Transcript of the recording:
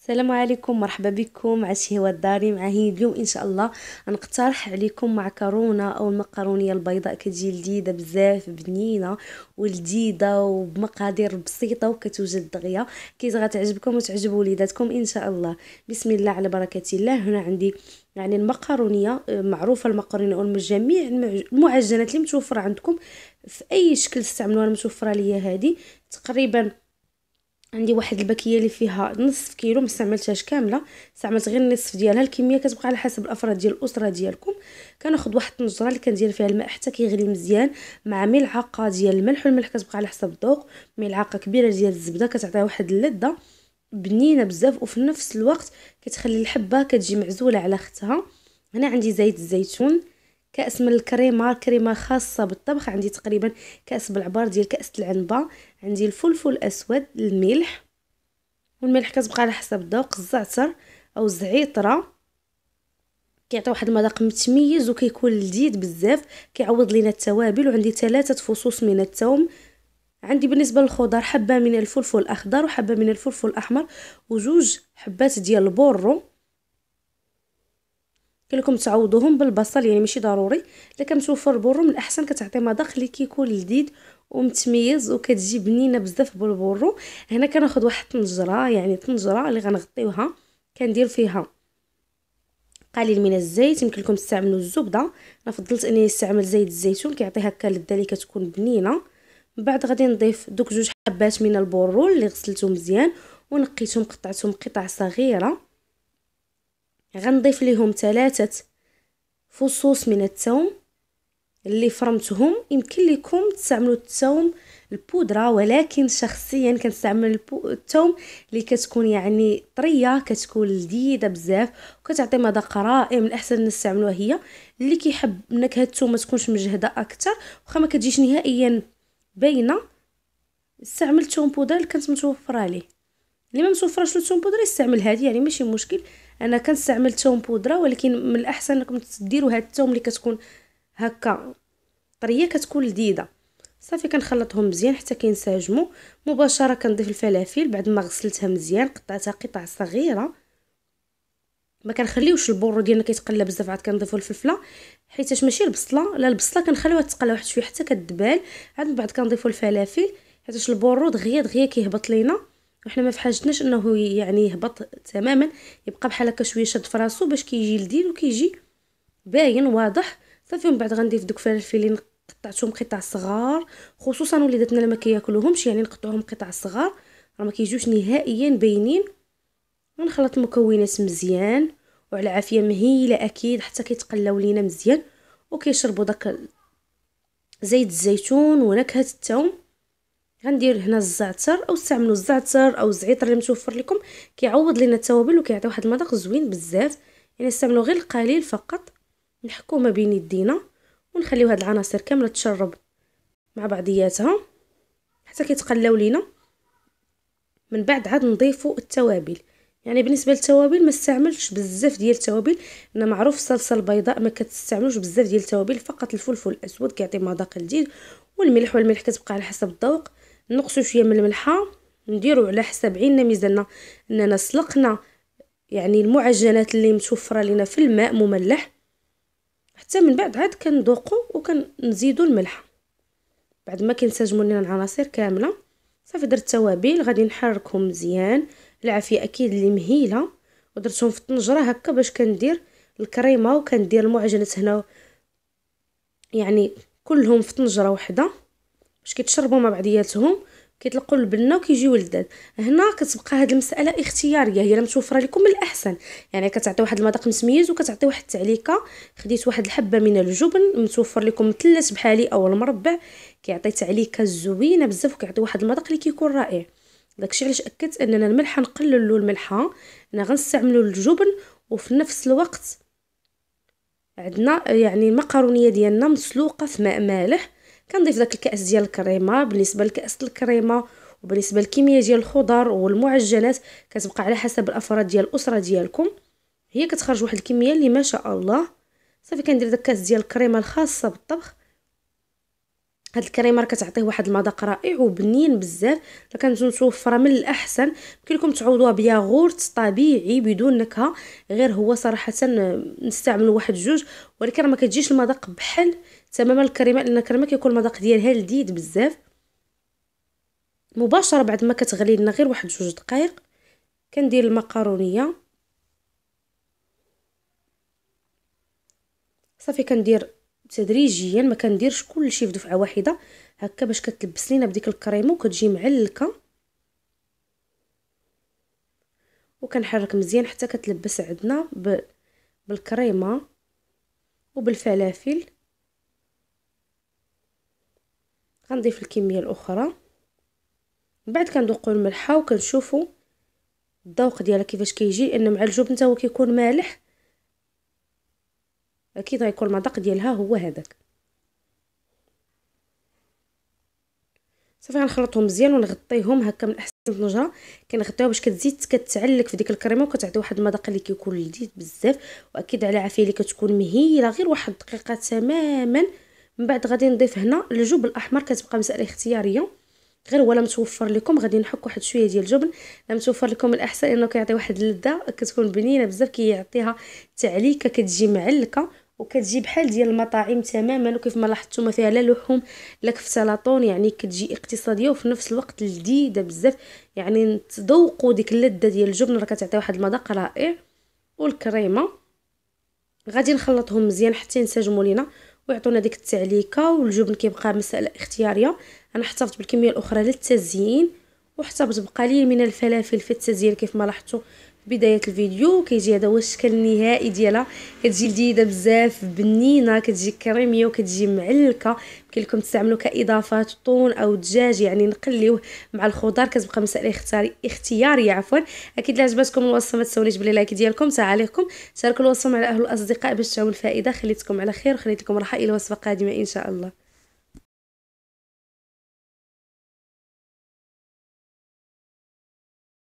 السلام عليكم مرحبا بكم مع شهوة الداري معاهي اليوم ان شاء الله نقترح عليكم معكرونه او المقرونيه البيضاء كتجي لذيذه بزاف بنينه ولذيذه وبمقادير بسيطه وكتوجد دغيا كي غتعجبكم وتعجب وليداتكم ان شاء الله بسم الله على بركه الله هنا عندي يعني المقرونيه آه، معروفه المقارونية او جميع المعجنات اللي متوفره عندكم في اي شكل استعملوها متوفره ليا هذه تقريبا عندي واحد الباكيه اللي فيها نصف كيلو ما استعملتهاش كامله استعملت غير النصف ديالها الكميه كتبقى على حسب الافراد ديال الاسره ديالكم كناخذ واحد النجره اللي كندير فيها الماء حتى كيغلي مزيان مع ملعقه ديال الملح والملح كتبقى على حسب الذوق ملعقه كبيره ديال الزبده كتعطيها واحد اللذه بنينه بزاف وفي نفس الوقت كتخلي الحبه كتجي معزوله على اختها هنا عندي زيت الزيتون كاس من الكريمه كريمه خاصه بالطبخ عندي تقريبا كاس بالعبار ديال كاس العنبه عندي الفلفل الاسود الملح والملح كتبقى على حسب الذوق الزعتر او الزعيطره كيعطي واحد المذاق متميز وكيكون لذيذ بزاف كيعوض لينا التوابل وعندي ثلاثه فصوص من الثوم عندي بالنسبه للخضر حبه من الفلفل الاخضر وحبه من الفلفل الاحمر وجوج حبات ديال البورو كلكم تعوضوهم بالبصل يعني ماشي ضروري الا كمتوفر البرو من الاحسن كتعطي مذاق اللي كيكون لذيذ ومتميز وكتجي بنينه بزاف بالبورو هنا كناخذ واحد الطنجره يعني طنجره اللي غنغطيوها كندير فيها قليل من الزيت يمكن لكم تستعملوا الزبده انا فضلت اني نستعمل زيت الزيتون كيعطي هكا اللذه اللي كتكون بنينه من بعد غادي نضيف دوك جوج حبات من البورو اللي غسلتهم مزيان ونقيتهم قطعتهم قطع صغيره غنضيف ليهم ثلاثة فصوص من الثوم اللي فرمتهم يمكن لكم تستعملوا الثوم البودرة ولكن شخصيا كنستعمل الثوم اللي كتكون يعني طرية كتكون لذيذة بزاف وكتعطي مذاق رائع من الاحسن نستعملوها هي اللي كيحب نكهة الثوم ما تكونش مجهدة اكثر واخا ما كتجيش نهائيا باينة استعمل الثوم بودرة اللي كانت متوفرة ليه اللي ما مسوفراش لو بودره يستعمل هذه يعني ماشي مشكل انا كنستعمل توم بودره ولكن من الاحسن انكم تديروا هاد التوم اللي كتكون هكا طريه كتكون لذيذه صافي كنخلطهم مزيان حتى كينسجموا مباشره كنضيف الفلافل بعد ما غسلتها مزيان قطعتها قطع صغيره ما كنخليوش البور ديالنا كيتقلى بزاف عاد كنضيفوا الفلفله حيتاش ماشي البصله لا البصله كنخليوها تتقلى واحد شويه حتى كتدبال عاد من بعد كنضيفوا الفلافل حيتاش البورو دغيا دغيا كيهبط لينا احنا ما في حاجتناش انه يعني يهبط تماما يبقى بحال هكا شويه شد فراسو باش كيجي كي لدين وكيجي باين واضح صافي من بعد غنضيف دوك اللي قطعتهم قطع صغار خصوصا وليداتنا ما كياكلوهمش يعني نقطعهم قطع صغار راه ما كيجوش نهائيا باينين ونخلط المكونات مزيان وعلى عافيه مهيله اكيد حتى كيتقلاو لينا مزيان وكيشربوا داك زيت الزيتون ونكهه الثوم غندير هنا الزعتر او استعملوا الزعتر او الزعتر اللي متوفر لكم كيعوض لنا التوابل وكيعطي واحد المذاق زوين بزاف يعني استعملوا غير القليل فقط نحكو ما بين يدينا ونخليو هاد العناصر كامله تشرب مع بعضياتها حتى كيتقلاو لينا من بعد عاد نضيفوا التوابل يعني بالنسبه للتوابل ما استعملش بزاف ديال التوابل انا معروف الصلصه البيضاء ما كتستعملوش بزاف ديال التوابل فقط الفلفل الاسود كيعطي مذاق جديد والملح والملح كتبقى على حسب الذوق نقصوا شويه من الملحه نديرو على حساب عيننا ميزاننا اننا سلقنا يعني المعجنات اللي متوفره لنا في الماء مملح حتى من بعد عاد كندوقو وكنزيدو الملح بعد ما كينسجموا لنا العناصر كامله صافي درت التوابل غادي نحركهم مزيان العافيه اكيد اللي مهيله ودرتهم في الطنجره هكا باش كندير الكريمه وكندير المعجنات هنا يعني كلهم في طنجره واحده باش كيتشربوا مع بعضياتهم كيطلقوا البنه وكيجيو لذاذ هنا كتبقى هذه المساله اختياريه هي متوفره لكم من الاحسن يعني كتعطي واحد المذاق مسميز وكتعطي واحد التعليكه خديت واحد الحبه من الجبن متوفر لكم مثلث بحالي او المربع كيعطي تعليكه زوينه بزاف وكيعطي واحد المذاق اللي كيكون رائع داكشي علاش اكدت اننا الملح نقللوا الملحه انا غنستعملوا الجبن وفي نفس الوقت عندنا يعني المقرونيه ديالنا مسلوقه في ماء مالح كنضيف داك الكاس ديال الكريمه بالنسبه لكاس الكريمه وبالنسبه للكميه ديال الخضر والمعجنات كتبقى على حسب الافراد ديال الاسره ديالكم هي كتخرج واحد الكميه اللي ما شاء الله صافي كندير داك الكاس ديال الكريمه الخاصه بالطبخ هاد الكريمه راه كتعطيه واحد المذاق رائع وبنين بزاف كانت متوفره من الاحسن يمكن لكم تعوضوها بياغورت طبيعي بدون نكهه غير هو صراحه نستعمل واحد جوج ولكن راه ما كتجيش المذاق بحال تماما الكريمه لان الكريمه كيكون المذاق ديالها لذيذ بزاف مباشره بعد ما كتغلي لنا غير واحد جوج دقائق كندير المكرونيه صافي كندير تدريجيا ما كنديرش كلشي في دفعه واحده هكا باش كتلبس لينا بديك الكريمه وكتجي معلكه وكنحرك مزيان حتى كتلبس عندنا بالكريمه وبالفلافل غنضيف الكميه الاخرى من بعد كندوقوا الملحه وكنشوفوا الذوق ديالها كيفاش كيجي لان مع الجبن حتى هو كيكون مالح اكيد غيكون المذاق ديالها هو هذاك صافي غنخلطهم مزيان ونغطيهم هكا من احسن طنجره كنغطيوها باش كتزيد كتعلق في ديك الكريمه وكتعطي واحد المذاق اللي كيكون لذيذ بزاف واكيد على عافيه اللي كتكون مهيله غير واحد الدقيقه تماما من بعد غادي نضيف هنا الجبن الاحمر كتبقى مساله اختياريه غير ولا متوفر لكم غادي نحك واحد شويه ديال الجبن لا متوفر لكم الاحسن لانه كيعطي واحد اللذه كتكون بنينه بزاف كيعطيها تعليكه كتجي معلكه وكتجي بحال ديال المطاعم تماما وكيف ما لاحظتوا ما فيها لا لحوم لا كفتلاطون يعني كتجي اقتصاديه وفي نفس الوقت لذيذه بزاف يعني تذوقوا ديك اللذه ديال الجبن راه كتعطي واحد المذاق رائع والكريمه غادي نخلطهم مزيان حتى ينسجموا لينا ويعطونا ديك التعليكه والجبن كيبقى مساله اختياريه انا احتفظت بالكميه الاخرى للتزيين وحتى بقليل من الفلافل في التزيين كيف ما لاحظتوا بدايه الفيديو كيجي هذا هو الشكل النهائي ديالها كتجي لذيذه بزاف بنينه كتجي كريميه وكتجي معلكه يمكن لكم تستعملوا كاضافات طون او دجاج يعني نقليوه مع الخضار كتبقى مساله اختياري اختياري عفوا اكيد الا عجبتكم الوصفه ما تنساونيش بلي لايك ديالكم تعاليقكم شاركوا الوصفه مع الاهل والاصدقاء باش تعاون الفائده خليتكم على خير وخليت لكم راحه الى وصفه قادمه ان شاء الله